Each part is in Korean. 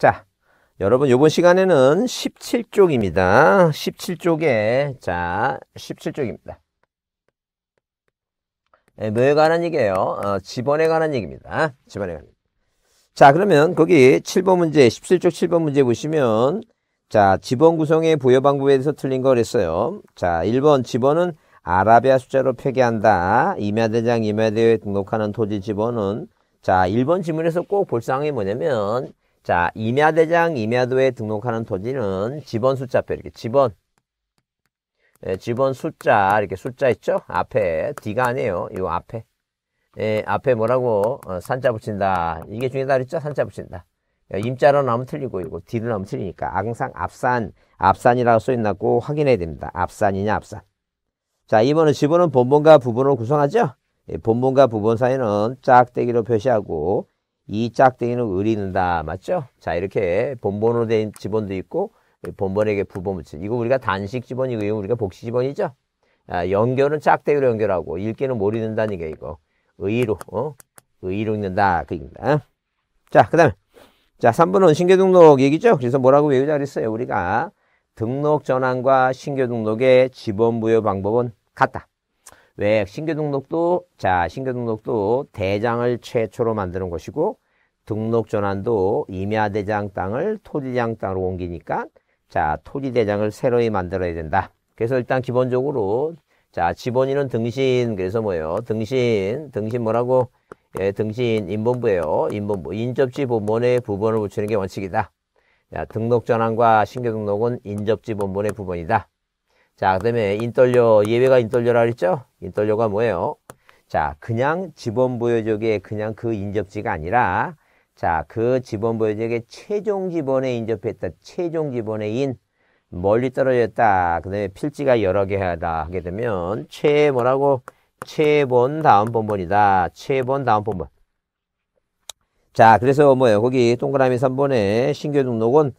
자, 여러분 이번 시간에는 17쪽입니다. 17쪽에 자, 17쪽입니다. 네, 예, 뭐에 관한 얘기예요? 어, 집원에 관한 얘기입니다. 집원에 관한. 자, 그러면 거기 7번 문제, 17쪽 7번 문제 보시면 자, 집원 구성의 부여 방법에 대해서 틀린 걸 했어요. 자, 1번 집원은 아라비아 숫자로 표기한다. 임야대장 임야대회에 등록하는 토지 집원은 자, 1번 지문에서 꼭 볼 사항이 뭐냐면 자, 임야대장, 임야도에 등록하는 토지는 지번 숫자표, 이렇게 지번. 예, 지번 숫자, 이렇게 숫자 있죠? 앞에, D가 아니에요. 이 앞에. 예, 앞에 뭐라고, 어, 산자 붙인다. 이게 중에다 그랬죠? 산자 붙인다. 예, 임자로 나오면 틀리고, 이거 D로 나오면 틀리니까. 항상 앞산, 앞산이라고 써있나고 확인해야 됩니다. 앞산이냐, 앞산. 자, 이번은 지원은 본본과 부본으로 구성하죠? 예, 본본과 부본 사이는 짝대기로 표시하고, 이 짝대기는 을이는다. 맞죠? 자, 이렇게 본본으로된 지번도 있고, 본번에게 부번 붙인. 이거 우리가 단식 지번이고, 이거 우리가 복식 지번이죠? 아, 연결은 짝대기로 연결하고, 읽기는 모르는다는 게 이거. 의로, 어? 의로 읽는다. 그 얘기입니다. 자, 그 다음에. 자, 3번은 신규 등록 얘기죠? 그래서 뭐라고 외우자 그랬어요? 우리가 등록 전환과 신규 등록의 지번 부여 방법은 같다. 왜 신규 등록도 자 신규 등록도 대장을 최초로 만드는 것이고 등록 전환도 임야대장 땅을 토지장 땅으로 옮기니까 자 토지대장을 새로이 만들어야 된다. 그래서 일단 기본적으로 자 지본인은 등신 그래서 뭐예요? 등신 등신 뭐라고? 예, 등신 인본부예요. 인본부 인접지 본본에 부분을 붙이는 게 원칙이다. 자, 등록 전환과 신규 등록은 인접지 본본의 부분이다 자, 그 다음에 인떨려, 예외가 인떨려라 그랬죠? 인떨려가 뭐예요? 자, 그냥 지번 보여적의 그냥 그 인접지가 아니라 자, 그 지번 보여적의 최종 지번에 인접했다. 최종 지번에 인. 멀리 떨어졌다. 그 다음에 필지가 여러 개 하다 하게 되면 최 뭐라고? 최본 다음 본본이다. 최본 다음 본본. 자, 그래서 뭐예요? 거기 동그라미 3번에 신규 등록은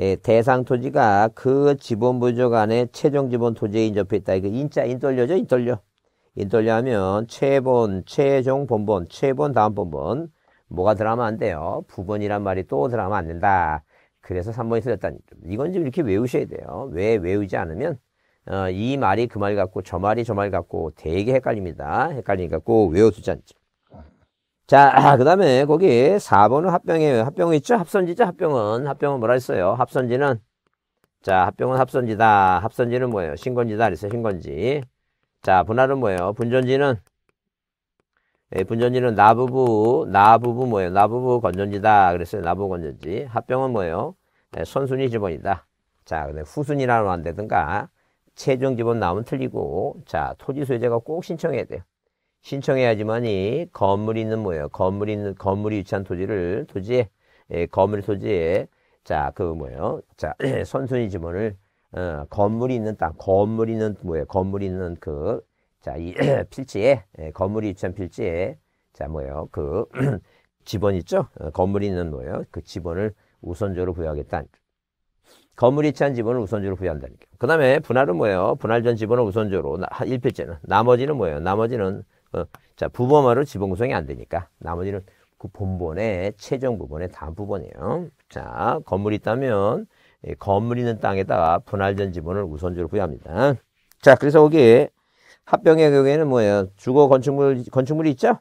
예, 대상 토지가 그 지분 부족 안에 최종 지분 토지에 인접해 있다. 이거 인자 인돌려죠, 인돌려. 인돌려 하면 최본, 최종 본본, 최본 다음 본본 뭐가 들어가면 안 돼요. 부분이란 말이 또 들어가면 안 된다. 그래서 3번이 틀렸다는 이건 지금 이렇게 외우셔야 돼요. 왜 외우지 않으면 어, 이 말이 그 말 같고 저 말이 저 말 같고 되게 헷갈립니다. 헷갈리니까 꼭 외워두지 않죠. 자, 그 다음에 거기 4번은 합병이에요. 합병 있죠? 합선지죠? 합병은. 합병은 뭐라 했어요? 합선지는. 자, 합병은 합선지다. 합선지는 뭐예요? 신건지다. 그랬어요. 신건지. 자, 분할은 뭐예요? 분전지는. 예, 분전지는 나부부, 나부부 뭐예요? 나부부 건전지다. 그랬어요. 나부부 건전지. 합병은 뭐예요? 예, 선순위 지번이다. 자, 근데 후순위라고 한다든가, 최종 지번 나오면 틀리고, 자, 토지 소유자가 꼭 신청해야 돼요. 신청해야지만이 건물이 있는 뭐예요? 건물이 있는 건물이 위치한 토지를 토지에 예, 건물 토지에 자 그 뭐예요? 자 선순위 지문을 어, 건물이 있는 땅, 건물이 있는 뭐예요? 건물이 있는 그 자 이 필지에 예, 건물이 위치한 필지에 자 뭐예요? 그 지번 있죠? 어, 건물이 있는 뭐예요? 그 지번을 우선적으로 부여하겠다. 건물이 위치한 지번을 우선적으로 부여한다는 게. 그 다음에 분할은 뭐예요? 분할 전 지번을 우선적으로 일필지는 나머지는 뭐예요? 나머지는 어. 자, 부범마로 지분 구성이 안 되니까 나머지는 그 본본의 최종 부분의 다음 부분이에요. 자, 건물이 있다면 예, 건물 있는 땅에다가 분할된 지분을 우선적으로 부여합니다. 자, 그래서 거기 합병의 경우에는 뭐예요? 주거 건축물 건축물이 있죠?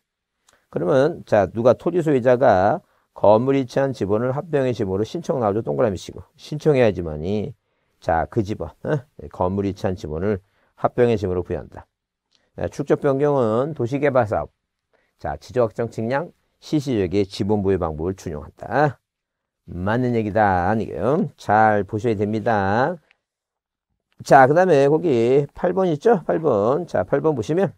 그러면 자, 누가 토지 소유자가 건물이 취한 지분을 합병의 지분으로 신청 나오죠. 동그라미 치고. 신청해야지만이 자, 그 지분, 어? 건물이 취한 지분을 합병의 지분으로 부여한다. 네, 축적 변경은 도시개발 사업, 자, 지적 확정 측량, 시시적의 지분 보유 방법을 준용한다. 맞는 얘기다. 아니게요. 잘 보셔야 됩니다. 자, 그 다음에 거기 8번 있죠? 8번. 자, 8번 보시면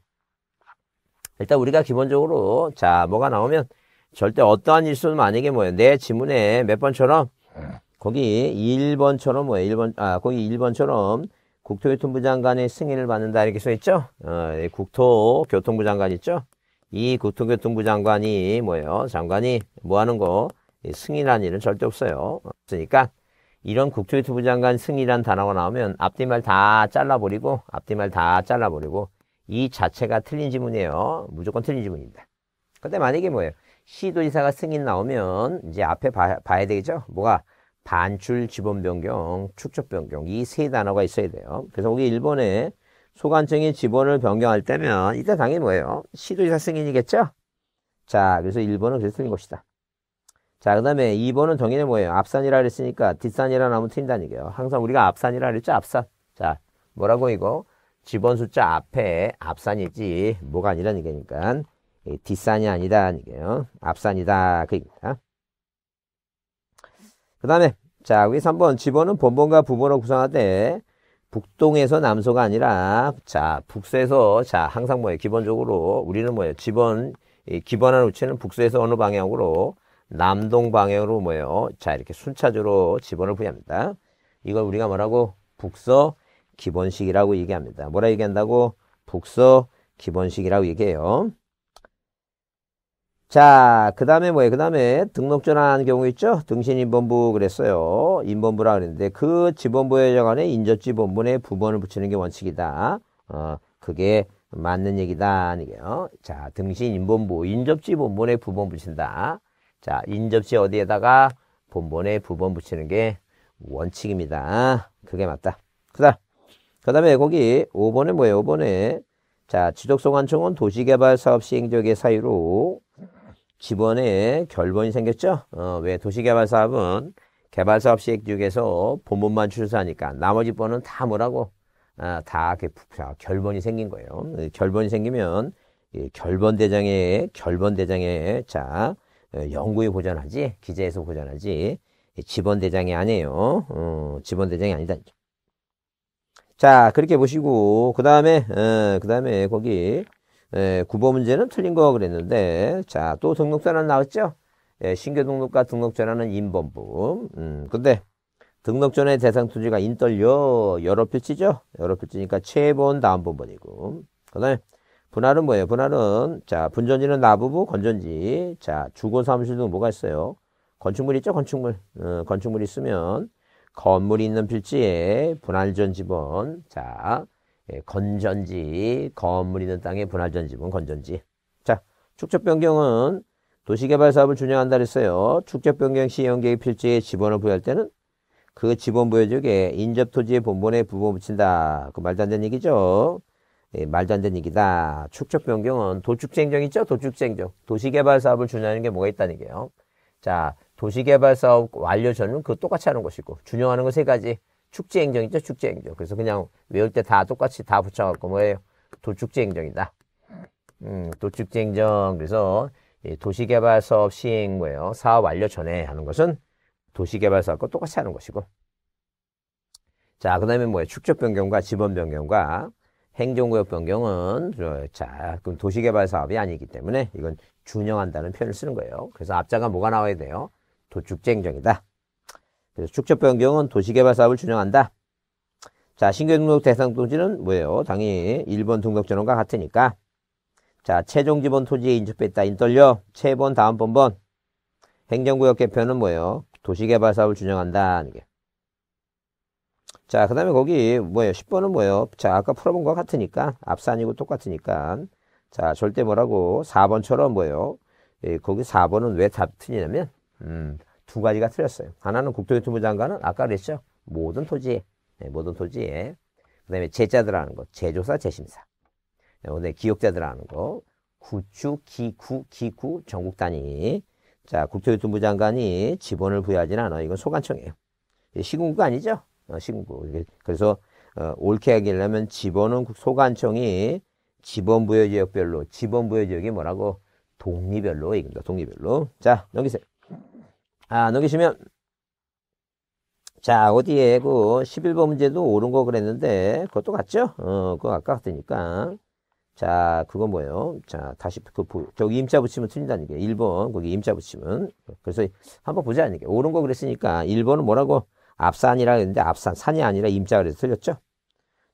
일단 우리가 기본적으로 자, 뭐가 나오면 절대 어떠한 일수는 만약에 뭐예요? 내 지문에 몇 번처럼 네. 거기 1번처럼 뭐예요? 1번, 아, 거기 1번처럼 국토교통부 장관의 승인을 받는다 이렇게 써있죠. 어, 국토교통부 장관 있죠. 이 국토교통부 장관이 뭐예요? 장관이 뭐 하는 거 승인한 일은 절대 없어요. 없으니까 이런 국토교통부 장관 승인한 단어가 나오면 앞뒤말 다 잘라버리고 앞뒤말 다 잘라버리고 이 자체가 틀린 지문이에요. 무조건 틀린 지문입니다. 근데 만약에 뭐예요? 시도지사가 승인 나오면 이제 앞에 봐, 봐야 되겠죠? 뭐가 반출 지번 변경, 축적 변경 이 세 단어가 있어야 돼요. 그래서 거기 1번에 소관청이 지번을 변경할 때면 이때 당연히 뭐예요? 시도지사 승인이겠죠? 자, 그래서 1번은 그래서 틀린 것이다. 자, 그 다음에 2번은 정의는 뭐예요? 앞산이라 그랬으니까 뒷산이라 나면 틀린다는 얘기예요. 항상 우리가 앞산이라 그랬죠? 앞산. 자, 뭐라고 이거? 지번 숫자 앞에 앞산이지 뭐가 아니라는 얘기니까 뒷산이 아니다. 이게요. 앞산이다. 그 얘기입니다. 그 다음에 자 여기서 한번 집어는 본본과 부본으로 구성할 때 북동에서 남서가 아니라 자 북서에서 자 항상 뭐예요 기본적으로 우리는 뭐예요 집원 이 기본한 위치는 북서에서 어느 방향으로 남동 방향으로 뭐예요 자 이렇게 순차적으로 집원을 부여합니다 이걸 우리가 뭐라고 북서 기본식이라고 얘기합니다 뭐라 얘기한다고 북서 기본식이라고 얘기해요 자, 그 다음에 뭐예요? 그 다음에 등록전환 경우 있죠? 등신인본부 그랬어요. 인본부라 그랬는데 그 지본부에 정한에 인접지본부에 부본을 붙이는 게 원칙이다. 어, 그게 맞는 얘기다. 아니게요. 자, 등신인본부, 인접지본본에 부본 붙인다. 자, 인접지 어디에다가 본본에 부본 붙이는 게 원칙입니다. 그게 맞다. 그 다음, 그 다음에 거기 5번에 뭐예요? 5번에 자, 지적소관청은 도시개발사업 시행적의 사유로 집원에 결본이 생겼죠? 어, 왜 도시개발사업은 개발사업 시행중에서 본분만 출수하니까 나머지 번은 다 뭐라고? 아, 다결본이 생긴 거예요. 결본이 생기면 이결본대장에결본대장에자 연구에 어, 보전하지 기재에서 보전하지 지번대장이 아니에요. 어, 지번대장이 아니다. 자 그렇게 보시고 그 다음에 어, 그 다음에 거기 예, 구보 문제는 틀린 거 그랬는데 자 또 등록전환 나왔죠? 예, 신규 등록과 등록전환은 인범부 음, 근데 등록전의 대상 투지가 인떨려 여러 필지죠 여러 필지니까 최본 다음 본번이고 그 다음에 분할은 뭐예요? 분할은 자 분전지는 나부부 건전지 자 주거사무실 등 뭐가 있어요? 건축물 있죠? 건축물 어, 건축물 있으면 건물이 있는 필지에 분할전 지번 자 예, 건전지, 건물 있는 땅의 분할전지분 건전지. 자, 축적 변경은 도시개발 사업을 준영한다 그랬어요. 축적 변경 시 연계의 필지에 지번을 부여할 때는 그 지번 부여 지역에 인접 토지의 본본에 부분 붙인다. 그 말도 안 되는 얘기죠. 예, 말도 안 되는 얘기다. 축적 변경은 도축쟁정 있죠? 도축쟁정. 도시개발 사업을 준하는 게 뭐가 있다는 게요. 자, 도시개발 사업 완료 전은 그 똑같이 하는 것이고, 준영하는 거 세 가지. 축제 행정이죠. 축제 행정. 그래서 그냥 외울 때 다 똑같이 다 붙여갖고 뭐예요? 도축제 행정이다. 음, 도축제 행정. 그래서 도시개발 사업 시행 뭐예요? 사업 완료 전에 하는 것은 도시개발 사업과 똑같이 하는 것이고. 자, 그 다음에 뭐예요? 축적 변경과 지번 변경과 행정구역 변경은 자, 그럼 도시개발 사업이 아니기 때문에 이건 준영한다는 표현을 쓰는 거예요. 그래서 앞자가 뭐가 나와야 돼요? 도축제 행정이다. 그래서 축적 변경은 도시개발 사업을 준용한다. 자, 신규 등록 대상 토지는 뭐예요? 당연히 1번 등록 전원과 같으니까. 자, 최종 지번 토지에 인접했다. 인떨려. 최번 다음 번번. 행정구역 개편은 뭐예요? 도시개발 사업을 준용한다. 자, 그 다음에 거기 뭐예요? 10번은 뭐예요? 자, 아까 풀어본 것 같으니까. 앞산이고 똑같으니까. 자, 절대 뭐라고 4번처럼 뭐예요? 예, 거기 4번은 왜다 틀리냐면, 음, 두 가지가 틀렸어요. 하나는 국토교통부 장관은 아까 그랬죠. 모든 토지에, 네, 모든 토지에. 그 다음에 제자들하는 거, 제조사, 제심사. 네, 그다 기업자들하는 거, 구축, 기구, 기구, 전국 단위. 자, 국토교통부 장관이 지번을 부여하지는 않아 이건 소관청이에요. 시군구가 아니죠. 어, 시군구. 그래서 어, 옳게 하기려면 지번은 소관청이 지번 부여 지역별로, 지번 부여 지역이 뭐라고? 동리별로 이깁니다. 동리별로. 자, 여기서 아, 넘기시면 자, 어디에 그 11번 문제도 옳은 거 그랬는데 그것도 같죠? 어, 그거 아까 같으니까. 자, 그건 뭐예요? 자, 다시 그 저기 임자 붙이면 틀린다는 게 1번 거기 임자 붙이면 그래서 한번 보자는 게 옳은 거 그랬으니까 1번은 뭐라고 앞산이라 했는데 앞산 산이 아니라 임자 그래서 틀렸죠?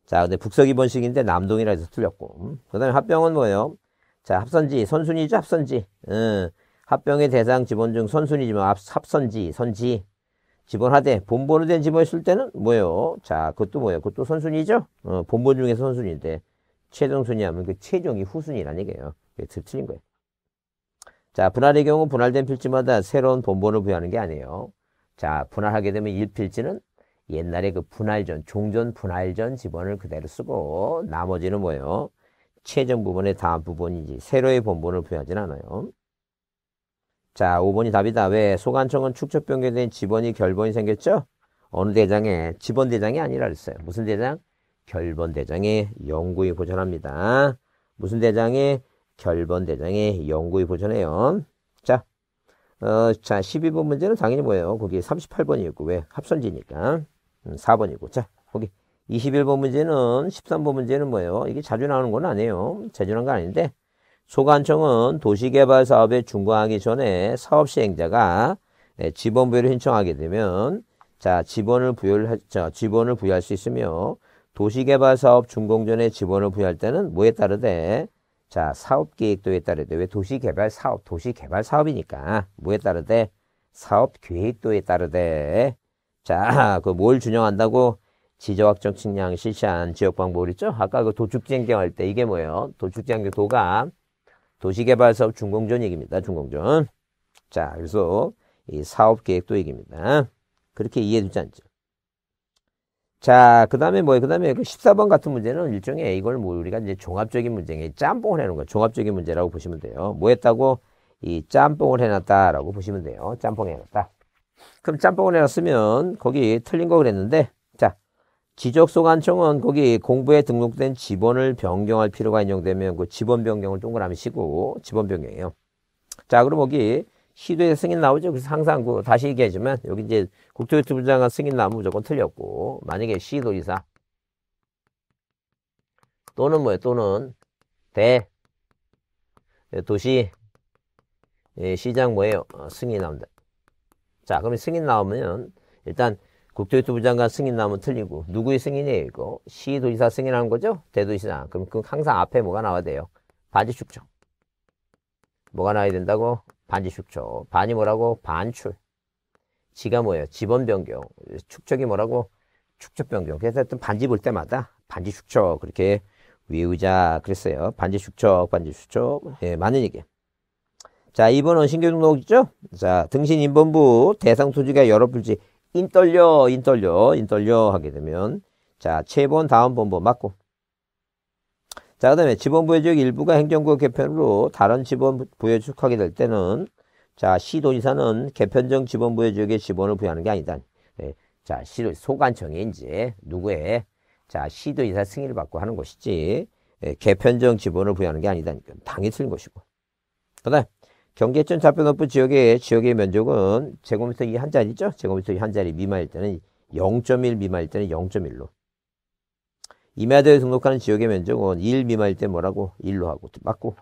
자, 근데 북서기 번식인데 남동이라 해서 틀렸고. 음, 그다음에 합병은 뭐예요? 자, 합선지 선순위죠, 합선지. 음. 합병의 대상 지번 중 선순위지만 합선지, 선지, 지번하되 본본으로 된 지번이 있을 때는 뭐예요? 자, 그것도 뭐예요? 그것도 선순위죠? 어, 본본 중에 선순위인데 최종순위 하면 그 최종이 후순위란 얘기예요. 그게 틀린 거예요. 자, 분할의 경우 분할된 필지마다 새로운 본본을 부여하는 게 아니에요. 자, 분할하게 되면 1필지는 옛날에 그 분할전, 종전 분할전 지번을 그대로 쓰고 나머지는 뭐예요? 최종 부분의 다음 부분이지 새로의 본본을 부여하진 않아요. 자, 5번이 답이다. 왜? 소관청은 축적 변경된 지번이 결번이 생겼죠? 어느 대장에? 지번 대장이 아니라 그랬어요. 무슨 대장? 결번 대장에 영구히 보존합니다. 무슨 대장에? 결번 대장에 영구히 보존해요. 자, 어, 자, 12번 문제는 당연히 뭐예요? 거기 38번이었고, 왜? 합선지니까. 4번이고. 음, 자, 거기 21번 문제는, 13번 문제는 뭐예요? 이게 자주 나오는 건 아니에요. 자주 나오는 건 아닌데, 소관청은 도시개발 사업에 준공하기 전에 사업 시행자가 네, 지번 부여를 신청하게 되면 자 지번을 부여를 자, 지번을 부여할 수 있으며 도시개발 사업 준공 전에 지번을 부여할 때는 뭐에 따르되 자 사업계획도에 따르되 왜 도시개발 사업 도시개발 사업이니까 뭐에 따르되 사업계획도에 따르되 자그 뭘 준용한다고 지저확정 측량 실시한 지역방법이 있죠 아까 그 도축지행경 할때 이게 뭐예요 도축지행경 도감 도시개발사업 중공전 얘기입니다. 중공전. 자, 그래서 이 사업계획도 얘기입니다. 그렇게 이해되지 않죠. 자, 그 다음에 뭐예요? 그 다음에 그 14번 같은 문제는 일종의 이걸 뭐 우리가 이제 종합적인 문제에 짬뽕을 해놓은 거예요. 종합적인 문제라고 보시면 돼요. 뭐 했다고? 이 짬뽕을 해놨다라고 보시면 돼요. 짬뽕 해놨다. 그럼 짬뽕을 해놨으면 거기 틀린 거 그랬는데 지적소관청은 거기 공부에 등록된 지번을 변경할 필요가 인정되면 그 지번 변경을 동그라미 시고 지번 변경이에요. 자 그럼 거기 시도에 승인 나오죠. 그래서 항상 그 다시 얘기하지만 여기 이제 국토교통부 장관 승인 나무 무조건 틀렸고 만약에 시도이사 또는 뭐예요? 또는 대 예, 도시 예, 시장 뭐예요? 어, 승인 나온다. 자 그럼 승인 나오면 일단 국토교통부 장관 승인 나오면 틀리고 누구의 승인이에요 이거? 시도지사 승인하는 거죠? 대도시장 그럼 그 항상 앞에 뭐가 나와야 돼요? 반지 축적 뭐가 나와야 된다고? 반지 축적 반이 뭐라고? 반출 지가 뭐예요? 지번 변경 축적이 뭐라고? 축적 변경 그래서 하여튼 반지 볼 때마다 반지 축적 그렇게 외우자 그랬어요 반지 축적 반지 축적 예, 많은 얘기 자, 이번 원신교 등록이죠? 자, 등신 인본부 대상 소지가 여러 필지 인떨려, 인떨려, 인떨려 하게 되면 자, 최번 다음 본부 맞고 자, 그 다음에 지번 부여 지역 일부가 행정구 개편으로 다른 지번 부여 축하게 될 때는 자, 시도지사는 개편정 지번 부여 지역에 지번을 부여하는 게 아니다. 네. 자, 시도 소관청에 이제 누구의 자, 시도지사 승인을 받고 하는 것이지 예, 개편정 지번을 부여하는 게 아니다니까. 당이 틀린 것이고. 그다음 경계점 좌표 높은 지역의 지역의 면적은 제곱미터 이한 자리죠. 제곱미터 이한 자리 미만일 때는 0.1 미만일 때는 0.1로. 이마드에 등록하는 지역의 면적은 1 미만일 때 뭐라고? 1로 하고 맞고.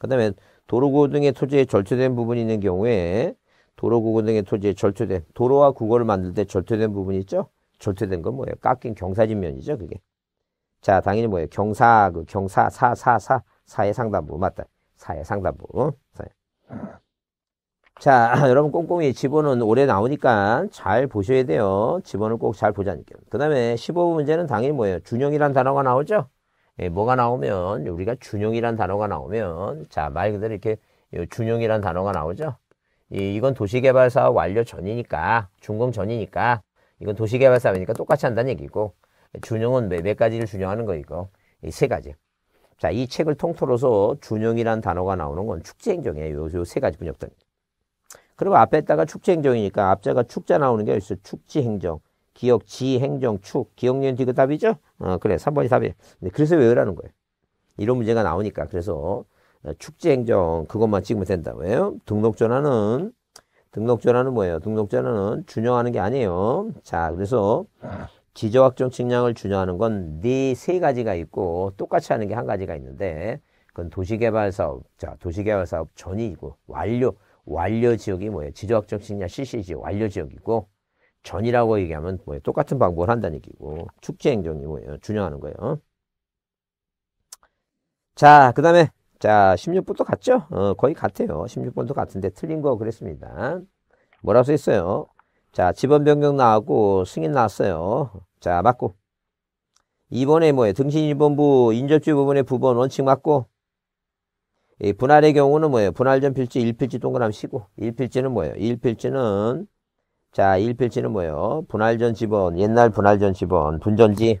그 다음에 도로구 등의 토지에 절초된 부분이 있는 경우에 도로구구 등의 토지에 절초된 도로와 구거를 만들 때 절초된 부분이 있죠. 절초된 건 뭐예요? 깎인 경사진면이죠. 그게. 자 당연히 뭐예요? 경사 그 경사 사 사 사 사의 상단부 맞다. 사의 상단부. 4의. 어? 어. 자, 여러분 꼼꼼이 집어는 올해 나오니까 잘 보셔야 돼요. 집어는 꼭잘 보자니까요. 그 다음에 15번 문제는 당연히 뭐예요? 준용이란 단어가 나오죠? 예, 뭐가 나오면 우리가 준용이란 단어가 나오면 자, 말 그대로 이렇게 준용이란 단어가 나오죠? 이, 이건 도시개발사 완료 전이니까 준공 전이니까 이건 도시개발사업이니까 똑같이 한다는 얘기고 준용은 몇, 몇 가지를 준용하는 거이고 이 세 가지. 자, 이 책을 통틀어서 준영이란 단어가 나오는 건 축제 행정이에요. 요세 가지 분야입 그리고 앞에다가 축제 행정이니까 앞자가 축자 나오는 게 있어. 축지 행정, 기억 지 행정 축. 기억년 뒤가 답이죠? 어, 그래. 3번이 답이에요. 그래서 외우라는 거예요. 이런 문제가 나오니까. 그래서 어, 축제 행정 그것만 찍으면 된다. 왜요? 등록 전화는 등록 전화는 뭐예요? 등록 전화는 준영하는 게 아니에요. 자, 그래서 지저확존 측량을 준여하는 건 네 세 가지가 있고 똑같이 하는 게 한 가지가 있는데 그건 도시개발 사업, 자 도시개발 사업 전이고 완료 완료 지역이 뭐예요? 지저확정 측량 실시지 완료 지역이고 전이라고 얘기하면 뭐예요? 똑같은 방법을 한다는 얘기고 축제 행정이 뭐예요? 준영하는 거예요. 자, 그 다음에 자 16번도 같죠? 어, 거의 같아요. 16번도 같은데 틀린 거 그랬습니다. 뭐라고 써 있어요? 자, 지번 변경 나왔고 승인 나왔어요. 자, 맞고. 이번에 뭐예요? 등신 1번부 인접주의 부분의 부분 원칙 맞고. 이 분할의 경우는 뭐예요? 분할 전필지 1필지 동그라미 치고. 1필지는 뭐예요? 1필지는 자, 1필지는 뭐예요? 분할전 지번, 옛날 분할전 지번, 분전지.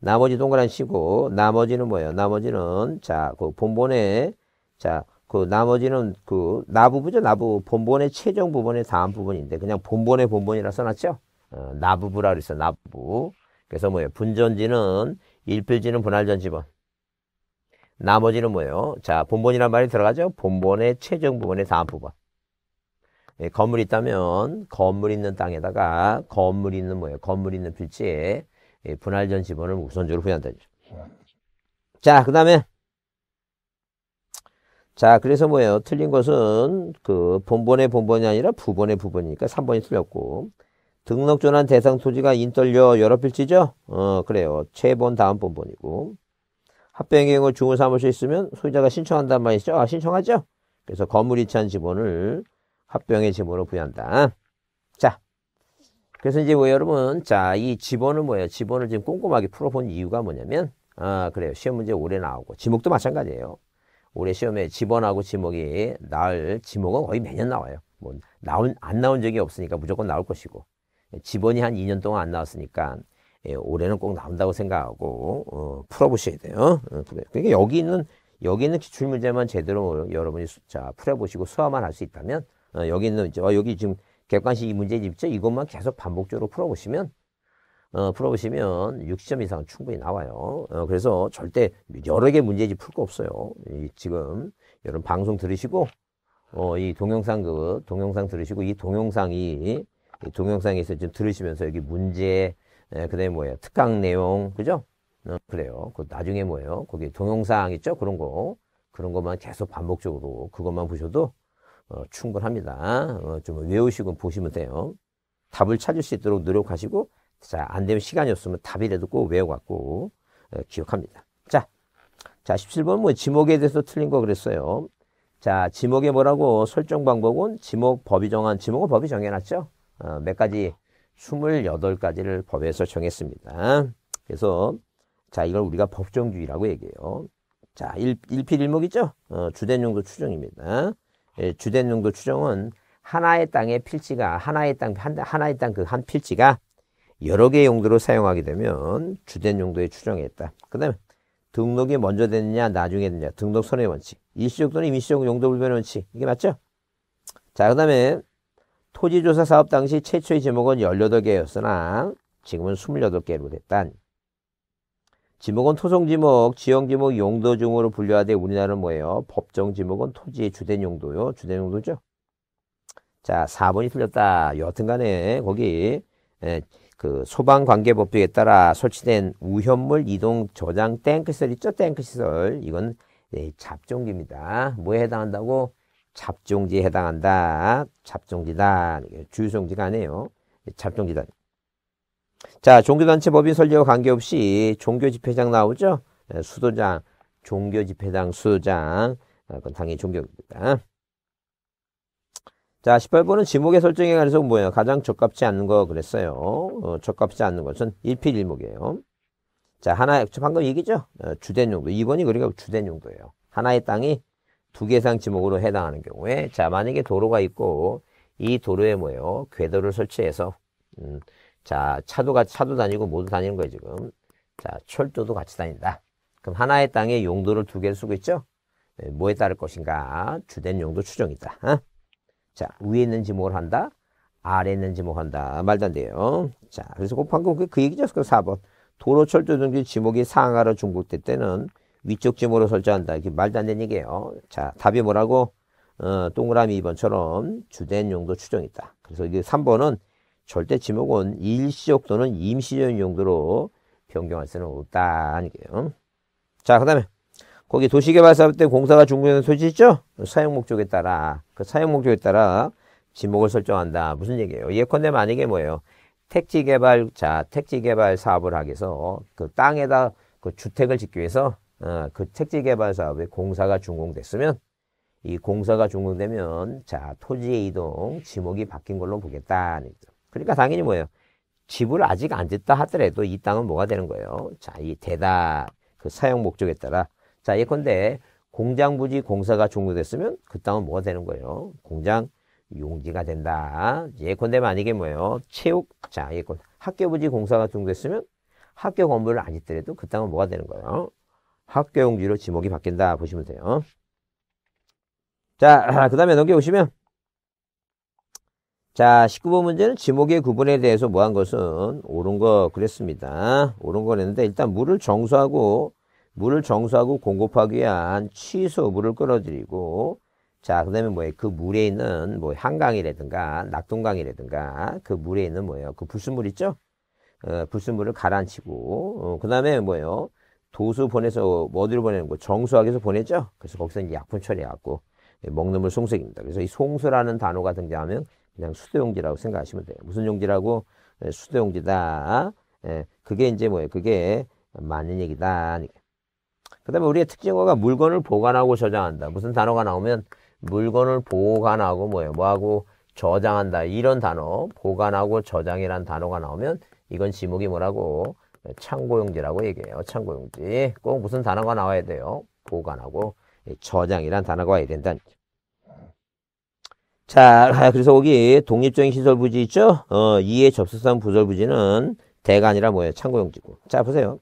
나머지 동그라미 치고 나머지는 뭐예요? 나머지는 자, 그 본본에 자, 그 나머지는 그 나부부죠, 나부. 본본의 최종 부분의 다음 부분인데 그냥 본본의 본본이라 써놨죠? 어, 나부부라 그랬어 나부. 그래서 뭐예요? 분전지는 1필지는 분할전지본. 나머지는 뭐예요? 자, 본본이란 말이 들어가죠? 본본의 최종 부분의 다음 부분. 예, 건물이 있다면 건물 있는 땅에다가 건물 있는 뭐예요? 건물 있는 필지에 예, 분할전 지번을 우선적으로 후회한다죠. 자, 그 다음에 자, 그래서 뭐예요? 틀린 것은 그 본본의 본본이 아니라 부본의 부본이니까 3번이 틀렸고 등록 전환 대상 토지가 인떨려 여러 필지죠? 어, 그래요. 최본 다음 본본이고. 합병 경우 주문 사무실 있으면 소유자가 신청한단 말이죠. 아, 신청하죠? 그래서 건물 이차한 지분을 합병의 지분으로 부여한다. 자. 그래서 이제 뭐 여러분, 자, 이 지번은 뭐예요? 지번을 지금 꼼꼼하게 풀어본 이유가 뭐냐면, 아, 그래요. 시험 문제 올해 나오고, 지목도 마찬가지예요. 올해 시험에 지번하고 지목이 나올 지목은 거의 매년 나와요. 뭐, 나온, 안 나온 적이 없으니까 무조건 나올 것이고. 집원이 한 2년 동안 안 나왔으니까 예, 올해는 꼭 나온다고 생각하고 어, 풀어보셔야 돼요. 어, 그러니까 여기 있는 여기 있는 기출 문제만 제대로 여러분이 자 풀어보시고 수화만 할 수 있다면 어, 여기 있는 어, 여기 지금 객관식 이 문제집 있죠? 이것만 계속 반복적으로 풀어보시면 어, 풀어보시면 60점 이상 충분히 나와요. 어, 그래서 절대 여러 개 문제집 풀 거 없어요. 이, 지금 여러분 방송 들으시고 어, 이 동영상 그 동영상 들으시고 이 동영상이 동영상에서 좀 들으시면서 여기 문제, 예, 그 다음에 뭐예요? 특강 내용, 그죠? 어, 그래요. 그 나중에 뭐예요? 거기 동영상 있죠? 그런 거. 그런 것만 계속 반복적으로 그것만 보셔도 어, 충분합니다. 어, 좀 외우시고 보시면 돼요. 답을 찾을 수 있도록 노력하시고 자, 안 되면 시간이 없으면 답이라도 꼭 외워갖고 어, 기억합니다. 자, 자 17번 뭐 지목에 대해서 틀린 거 그랬어요. 자, 지목에 뭐라고 설정 방법은 지목 법이 정한 지목은 법이 정해놨죠. 어, 몇 가지 28가지를 법에서 정했습니다. 그래서 자 이걸 우리가 법정주의라고 얘기해요. 자 일, 필일목이죠. 어, 주된 용도 추정입니다. 예, 주된 용도 추정은 하나의 땅의 필지가 하나의 땅 한, 하나의 땅 그 한 필지가 여러 개의 용도로 사용하게 되면 주된 용도에 추정했다. 그다음에 등록이 먼저 됐느냐 나중에 됐느냐 등록 선의 원칙 일시적 또는 임시적 용도 불변 원칙 이게 맞죠? 자 그다음에 토지조사 사업 당시 최초의 지목은 18개였으나 지금은 28개로 됐다. 지목은 토성지목, 지형지목, 용도 중으로 분류하되 우리나라는 뭐예요? 법정지목은 토지의 주된 용도요. 주된 용도죠. 자, 4번이 틀렸다. 여튼간에 거기 에, 예, 그 소방관계법규에 따라 설치된 우현물 이동 저장 탱크시설 있죠? 탱크시설. 이건 예, 잡종기입니다. 뭐에 해당한다고? 잡종지에 해당한다. 잡종지다 주유성지가 아니에요. 잡종지다 자, 종교단체 법인 설립와 관계없이 종교집회장 나오죠? 네, 수도장, 종교집회장, 수도장. 아, 그건 당연히 종교입니다. 자, 18번은 지목의 설정에 관해서 뭐예요? 가장 적합치 않는 거 그랬어요. 어, 적합치 않는 것은 일필일목이에요. 자, 하나, 의 방금 얘기죠? 어, 주된 용도. 2번이 그러니까 주된 용도예요. 하나의 땅이 두개 이상 지목으로 해당하는 경우에 자 만약에 도로가 있고 이 도로에 뭐예요 궤도를 설치해서 음, 자 차도 가 차도 다니고 모두 다니는 거예요 지금 자 철도도 같이 다닌다 그럼 하나의 땅에 용도를 두 개를 쓰고 있죠 네, 뭐에 따를 것인가 주된 용도 추정이다 어? 자 위에 있는 지목을 한다 아래 있는 지목한다 말도 안 돼요 자 그래서 곱한 거그 그 얘기죠 그 4번 도로 철도 등지 지목이 상하로 중복될 때는 위쪽 지으로 설정한다. 이게 말도 안 되는 얘기예요. 자, 답이 뭐라고? 어, 동그라미 2번처럼 주된 용도 추정이다. 그래서 이게 3번은 절대 지목은 일시적 또는 임시적인 용도로 변경할 수는 없다. 이게요. 자, 그 다음에 거기 도시개발 사업 때 공사가 중공되는 소지 있죠? 사용 목적에 따라 그 사용 목적에 따라 지목을 설정한다. 무슨 얘기예요? 예컨대 만약에 뭐예요? 택지 개발 자 택지 개발 사업을 하기 위해서 그 땅에다 그 주택을 짓기 위해서 어, 그 택지 개발 사업에 공사가 준공됐으면 이 공사가 준공되면 자 토지의 이동 지목이 바뀐 걸로 보겠다. 그러니까 당연히 뭐예요? 집을 아직 안 짓다 하더라도 이 땅은 뭐가 되는 거예요? 자, 이 대다 그 사용 목적에 따라 자 예컨대 공장 부지 공사가 준공됐으면그 땅은 뭐가 되는 거예요? 공장 용지가 된다. 예컨대 만약에 뭐예요? 체육 자 예컨 대 학교 부지 공사가 준공됐으면 학교 건물을 안 짓더라도 그 땅은 뭐가 되는 거예요? 학교용지로 지목이 바뀐다 보시면 돼요. 자, 그 다음에 넘겨보시면 자, 19번 문제는 지목의 구분에 대해서 뭐 한 것은 옳은 거 그랬습니다. 옳은 거랬는데 일단 물을 정수하고 물을 정수하고 공급하기 위한 취소 물을 끌어들이고 자, 그 다음에 뭐예요? 그 물에 있는 뭐 한강이라든가 낙동강이라든가 그 물에 있는 뭐예요? 그 불순물 있죠? 어, 불순물을 가라앉히고 어, 그 다음에 뭐예요? 도수 보내서 어디로 보내는 거? 정수학에서 보냈죠 그래서 거기서 이제 약품 처리해갖고 예, 먹는 물 송색입니다. 그래서 이 송수라는 단어가 등장하면 그냥 수도용지라고 생각하시면 돼요. 무슨 용지라고? 예, 수도용지다. 예, 그게 이제 뭐예요? 그게 맞는 얘기다. 그 다음에 우리의 특징어가 물건을 보관하고 저장한다. 무슨 단어가 나오면 물건을 보관하고 뭐예요? 뭐하고 저장한다. 이런 단어, 보관하고 저장이란 단어가 나오면 이건 지목이 뭐라고? 네, 창고용지라고 얘기해요. 창고용지. 꼭 무슨 단어가 나와야 돼요? 보관하고 저장이란 단어가 와야 된다. 자, 아, 그래서 거기 독립적인 시설 부지 있죠? 어, 2의 접속성 부설 부지는 대관이라 뭐예요? 창고용지고. 자, 보세요.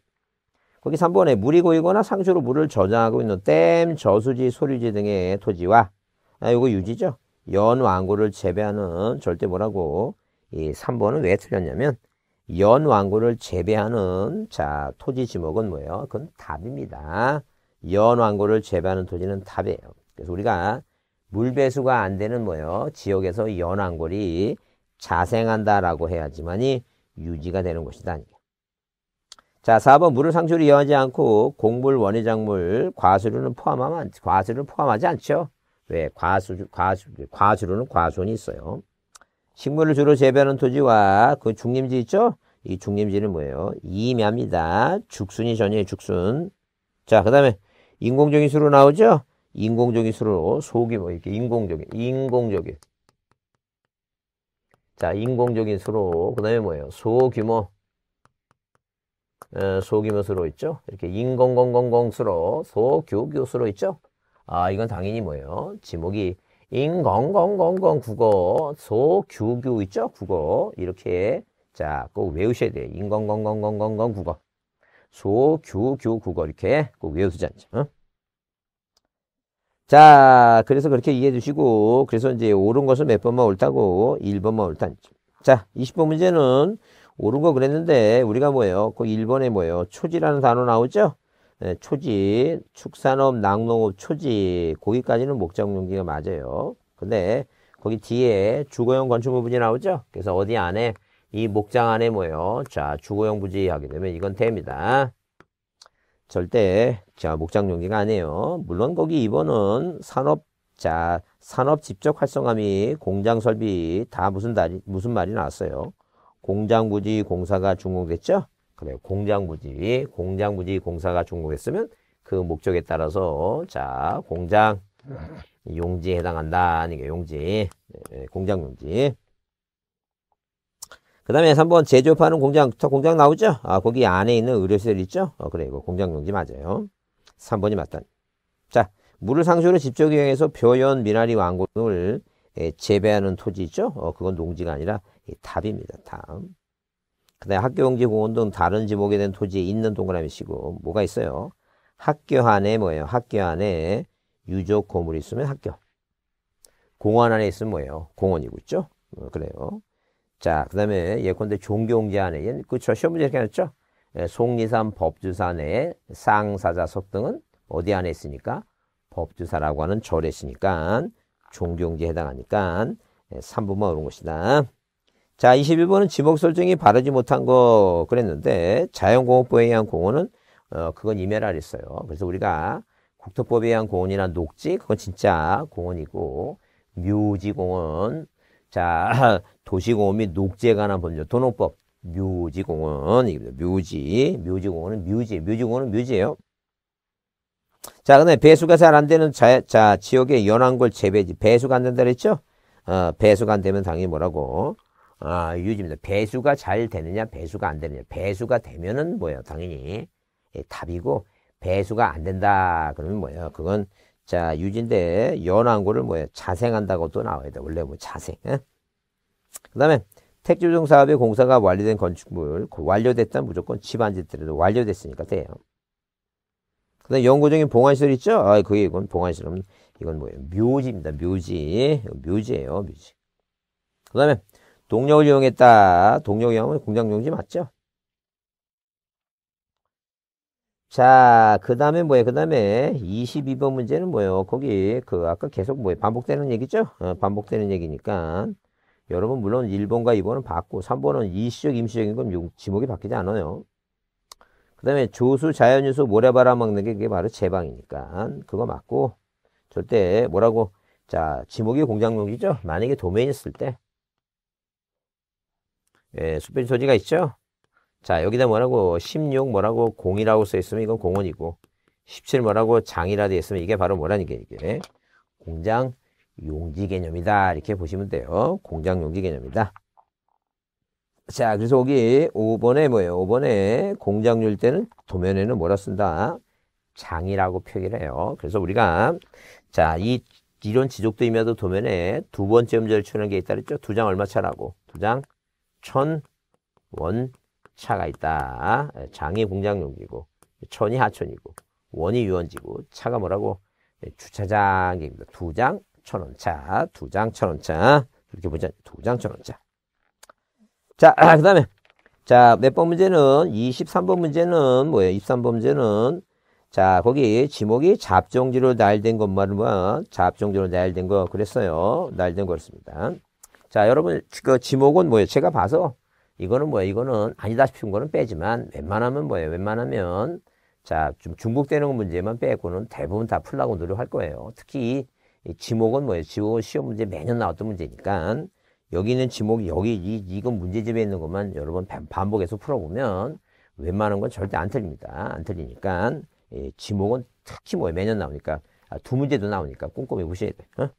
거기 3번에 물이 고이거나 상수로 물을 저장하고 있는 댐, 저수지, 소류지 등의 토지와 아, 이거 유지죠. 연왕고를 재배하는 절대 뭐라고 이 3번은 왜 틀렸냐면 연왕군을 재배하는 자 토지 지목은 뭐예요? 그건 답입니다. 연왕군을 재배하는 토지는 답이에요. 그래서 우리가 물배수가 안 되는 뭐예요? 지역에서 연왕골이 자생한다라고 해야지만이 유지가 되는 것이다. 자, 4번 물을 상수로 이용하지 않고 곡물, 원예작물, 과수류는 포함하면 과수를 포함하지 않죠. 왜? 과수 과수 과수류는 과수원이 있어요. 식물을 주로 재배하는 토지와 그 중림지 있죠? 이 중림지는 뭐예요? 임야입니다 죽순이 전혀 죽순. 자, 그 다음에 인공적인 수로 나오죠? 인공적인 수로 소규모, 뭐 이렇게 인공적인, 인공적인. 자, 인공적인 수로, 그 다음에 뭐예요? 소규모. 어, 소규모 수로 있죠? 이렇게 인공공공공 수로, 소규교 수로 있죠? 아, 이건 당연히 뭐예요? 지목이 인건건건건 국어 소규규 있죠? 국어 이렇게 자꼭 외우셔야 돼요. 인건건건건건 국어 소규규 국어 이렇게 꼭 외우시지 않죠? 어? 자 그래서 그렇게 이해해 주시고 그래서 이제 옳은 것은 몇 번만 옳다고 1번만 옳다 자 20번 문제는 옳은 거 그랬는데 우리가 뭐예요? 그 1번에 뭐예요? 초지라는 단어 나오죠? 예, 초지, 축산업, 낙농업, 초지 거기까지는 목적용기가 맞아요. 근데 거기 뒤에 주거용 건축물 부지 나오죠? 그래서 어디 안에 이 목장 안에 뭐예요? 자, 주거용 부지 하게 되면 이건 됩니다. 절대 자 목장 용기가 아니에요. 물론 거기 2번은 산업 자 산업 직접 활성화 및 공장 설비 다 무슨 다리, 무슨 말이 나왔어요. 공장 부지 공사가 중공됐죠 그래요. 공장 부지, 공장 부지 공사가 준공했으면 그 목적에 따라서 자 공장 용지에 해당한다. 이게 용지, 네, 공장 용지. 그 다음에 3번 제조업하는 공장, 저 공장 나오죠? 아 거기 안에 있는 의료시설 있죠? 어 그래 이거 공장 용지 맞아요. 3번이 맞다. 자 물을 상수로 집적 이용해서 표현, 미나리, 왕골을 예, 재배하는 토지죠? 어, 그건 농지가 아니라 답입니다. 다음. 그다음 에 학교 용지 공원 등 다른 지목이 된 토지에 있는 동그라미 시고 뭐가 있어요? 학교 안에 뭐예요? 학교 안에 유족 건물이 있으면 학교. 공원 안에 있으면 뭐예요? 공원이고 있죠? 어, 그래요. 자, 그 다음에 예컨대 종교용지 안에, 그쵸? 시험 문제 이렇게 했죠? 예, 속리산 법주산에 쌍사자석 등은 어디 안에 있으니까? 법주사라고 하는 절에 있으니까 종교용지에 해당하니까 예, 3번만 오른 것이다. 자, 21번은 지목 설정이 바르지 못한 거 그랬는데 자연공업법에 의한 공원은 어, 그건 이메랄 했어요. 그래서 우리가 국토법에 의한 공원이나 녹지 그건 진짜 공원이고 묘지공원 자 도시공원 및 녹지에 관한 법률 도농법 묘지공원 묘지 묘지공원은 묘지 묘지공원은 묘지예요. 자, 그다음 배수가 잘 안 되는 자, 자 지역의 연안골 재배지 배수가 안 된다 그랬죠? 어, 배수가 안 되면 당연히 뭐라고 아, 유지입니다. 배수가 잘 되느냐, 배수가 안 되느냐. 배수가 되면은 뭐예요? 당연히 예, 답이고 배수가 안 된다 그러면 뭐예요? 그건 자 유지인데 연안고를 뭐예요? 자생한다고또 나와야 돼. 원래 뭐 자생. 예? 그다음에 택 조정 사업의 공사가 완료된 건축물 그 완료됐다 무조건 집안짓들라도 완료됐으니까 돼요. 그다음 에 영구적인 봉안시설 있죠? 아, 그게 이건 봉안시설은 이건 뭐예요? 묘지입니다. 묘지 묘지예요, 묘지. 그다음에 동력을 이용했다. 동력이용은 공장용지 맞죠? 자, 그 다음에 뭐예요? 그 다음에 22번 문제는 뭐예요? 거기, 그, 아까 계속 뭐예요? 반복되는 얘기죠? 어, 반복되는 얘기니까. 여러분, 물론 1번과 2번은 바꾸고, 3번은 일시적, 임시적인 건 지목이 바뀌지 않아요. 그 다음에 조수, 자연유수, 모래 바라먹는 게 그게 바로 제방이니까. 그거 맞고, 절대 뭐라고, 자, 지목이 공장용이죠? 만약에 도메인 쓸 때, 예, 수변 소지가 있죠? 자, 여기다 뭐라고 16 뭐라고 공이라고 써 있으면 이건 공원이고 17 뭐라고 장이라 되어 있으면 이게 바로 뭐라는 게 이게 공장 용지 개념이다. 이렇게 보시면 돼요. 공장 용지 개념이다. 자, 그래서 여기 5번에 뭐예요? 5번에 공장률 때는 도면에는 뭐라 쓴다? 장이라고 표기를 해요. 그래서 우리가 자, 이 이런 지속도이면도 도면에 두 번째 음절를 추는 게 있다 그랬죠? 두 장 얼마 차라고? 두장 천원 차가 있다. 예, 장이 공장용지고 천이 하천이고 원이 유원지고 차가 뭐라고 예, 주차장입니다. 두장 천원 차, 두 장 천원 차 이렇게 보자. 두 장 천원 차. 자, 그 다음에 자, 몇 번 문제는 23번 문제는 뭐예요? 23번 문제는 자, 거기 지목이 잡종지로 날 된 것만 뭐 잡종지로 날 된 거 그랬어요. 날 된 거였습니다. 자, 여러분, 그 지목은 뭐예요? 제가 봐서 이거는 뭐예요? 이거는 아니다 싶은 거는 빼지만 웬만하면 뭐예요? 웬만하면 자, 좀 중복되는 문제만 빼고는 대부분 다 풀라고 노력할 거예요. 특히 이 지목은 뭐예요? 지옥 시험 문제 매년 나왔던 문제니까 여기 있는 지목이 여기 이, 이건 문제집에 있는 것만 여러 분 반복해서 풀어보면 웬만한 건 절대 안 틀립니다. 안 틀리니까 예, 지목은 특히 뭐예요? 매년 나오니까 아, 두 문제도 나오니까 꼼꼼히 보셔야 돼요. 어?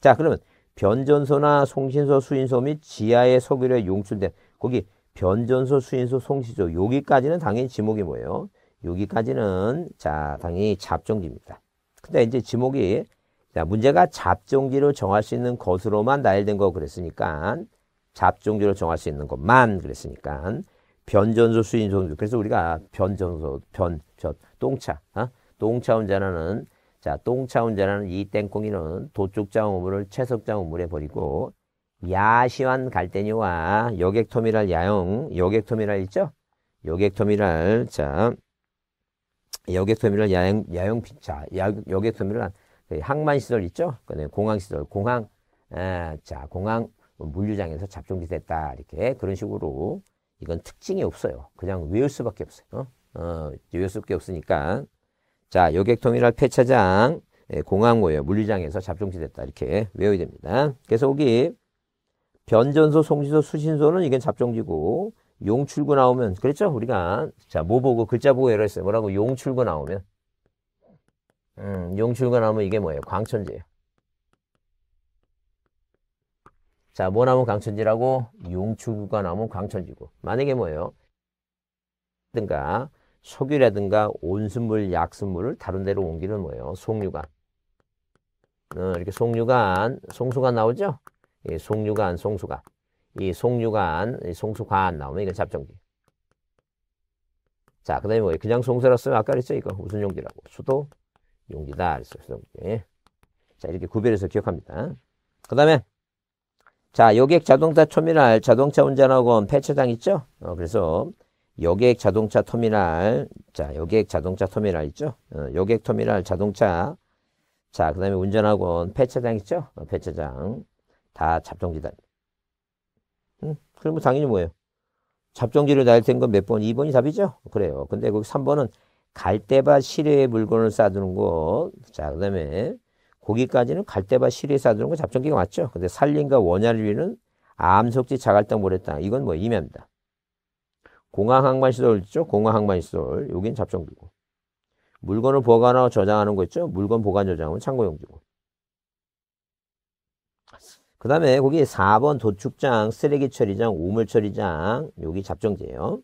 자, 그러면 변전소나 송신소, 수인소 및 지하의 석유에 용출된 거기 변전소, 수인소, 송신소 여기까지는 당연히 지목이 뭐예요? 여기까지는 자 당연히 잡종지입니다. 근데 이제 지목이 자 문제가 잡종지로 정할 수 있는 것으로만 나열된 거 그랬으니까 잡종지로 정할 수 있는 것만 그랬으니까 변전소, 수인소 그래서 우리가 변전소, 변, 저 똥차, 어? 똥차 운전하는 자, 똥차운전하는이 땡콩이는 도축장 우물을 채석장 우물에 버리고 야시완 갈대니와 여객터미널 야영, 여객터미널 있죠? 여객터미널, 자, 여객터미널 야영, 야영, 자, 야, 여객터미널 그 항만시설 있죠? 그다음에 공항시설, 공항, 에, 아, 자, 공항 물류장에서 잡종기됐다 이렇게 그런 식으로 이건 특징이 없어요. 그냥 외울 수밖에 없어요. 어, 어, 외울 수밖에 없으니까. 자, 여객통일할 폐차장, 예, 공항고요. 물리장에서 잡종시됐다. 이렇게 외워야 됩니다. 그래서 여기 변전소, 송지소, 수신소는 이건 잡종지고 용출구 나오면 그랬죠? 우리가 자, 뭐 보고 글자 보고 이어 했어요. 뭐라고 용출구 나오면 음, 용출구 나오면 이게 뭐예요? 광천지예요. 자, 뭐 나오면 광천지라고 용출구가 나오면 광천지고. 만약에 뭐예요? 든가 석유라든가 온수물, 약수물을 다른 데로 옮기는 거예요. 송유관. 어, 이렇게 송유관, 송수관 나오죠? 예, 송유관, 송수관. 이 송유관, 이 송수관 나오면 이건 잡종기. 자, 그 다음에 뭐 그냥 송수라 쓰면 아까 그랬죠? 이거 무슨 용기라고? 수도 용기다. 그랬어요. 수도용기. 자, 이렇게 구별해서 기억합니다. 그 다음에 자, 여객 자동차 초미랄, 자동차 운전학원 폐차장 있죠? 어, 그래서 여객 자동차 터미널, 자, 여객 자동차 터미널 있죠? 어, 여객 터미널 자동차. 자, 그 다음에 운전학원, 폐차장 있죠? 어, 폐차장. 다 잡종지단. 응, 음, 그러면 뭐 당연히 뭐예요? 잡종지를 날텐 건몇 번? 2번이 답이죠? 그래요. 근데 거기 3번은 갈대밭 실외에 물건을 싸두는 곳. 자, 그 다음에 거기까지는 갈대밭 실외에 싸두는 거 잡종기가 맞죠? 근데 산림과 원야를 위는 암석지 자갈당 모래땅. 이건 뭐 임야입니다. 공항항만시설 있죠? 공항항만시설. 여긴 잡종기고 물건을 보관하고 저장하는 거 있죠? 물건 보관 저장은 창고용지고. 그 다음에 거기 4번 도축장, 쓰레기 처리장, 오물 처리장 여기 잡종제예요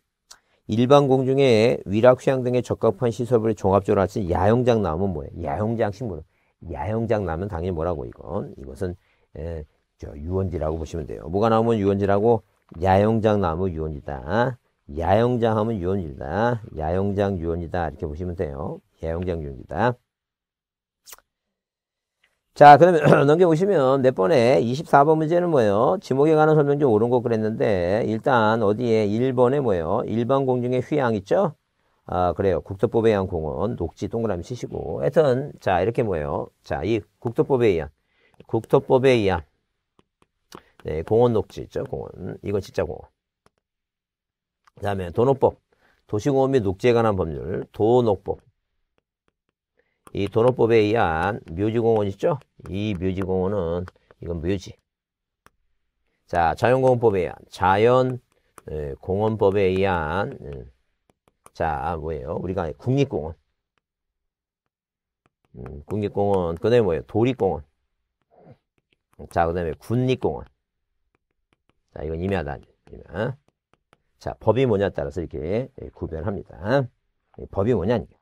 일반 공중에 위락, 휴양 등의 적합한 시설물이 종합적으로 합친 야영장 나오면 뭐예요? 야영장 식물. 야영장 나면 당연히 뭐라고 이건? 이것은 에, 예, 저 유원지라고 보시면 돼요. 뭐가 나오면 유원지라고 야영장 나무 유원지다. 야영장 하면 유원이다. 야영장 유언이다 이렇게 보시면 돼요. 야영장 유언이다 자, 그러면 넘겨보시면 몇 번에 24번 문제는 뭐예요? 지목에 관한 설명 좀 옳은 거 그랬는데 일단 어디에 1번에 뭐예요? 일반 공중에 휘양 있죠? 아, 그래요. 국토법에 의한 공원, 녹지 동그라미 치시고. 하여튼, 자, 이렇게 뭐예요? 자, 이 국토법에 의한, 국토법에 의한, 네, 공원 녹지 있죠? 공원. 이건 진짜 공원. 그 다음에 도노법. 도시공업 및 녹지에 관한 법률. 도노법. 이 도노법에 의한 묘지공원 있죠? 이 묘지공원은, 이건 묘지. 자, 자연공원법에 의한, 자연공원법에 의한, 자, 아, 뭐예요? 우리가 국립공원. 음, 국립공원, 그 다음에 뭐예요? 도립공원. 자, 그 다음에 군립공원. 자, 이건 임야다. 임야. 자, 법이 뭐냐에 따라서 이렇게 예, 구별합니다. 법이 뭐냐는 게.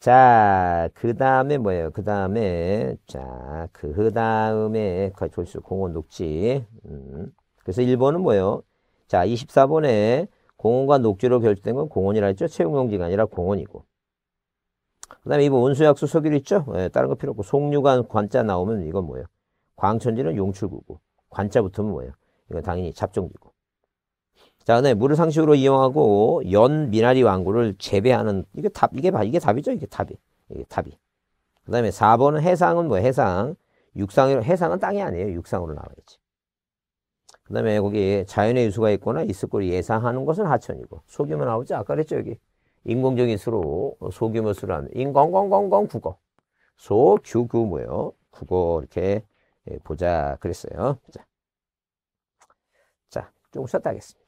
자, 그 다음에 뭐예요? 그 다음에, 자, 그 다음에, 조수 공원 녹지. 음. 그래서 1번은 뭐예요? 자, 24번에 공원과 녹지로 결정된 건 공원이라 했죠? 채용용지가 아니라 공원이고. 그 다음에 이거 온수약수 석유 있죠? 예, 다른 거 필요 없고. 송유관 관자 나오면 이건 뭐예요? 광천지는 용출구고. 관자 붙으면 뭐예요? 이건 당연히 잡종지고. 자, 그다 물을 상식으로 이용하고 연 미나리 왕구를 재배하는 이게 답 이게 이게 답이죠. 이게 답이. 이게 답이. 그다음에 4번은 해상은 뭐 해상. 육상으 해상은 땅이 아니에요. 육상으로 나와 있지. 그다음에 거기 자연의 유수가 있거나 있을 걸 예상하는 것은 하천이고 소규모 나오지 아까 그랬죠 여기 인공적인 수로 어, 소규모 수라는 인공공공공 국어 소규규 뭐요 국어 이렇게 예, 보자 그랬어요 자, 자 조금 쉬었다 하겠습니다.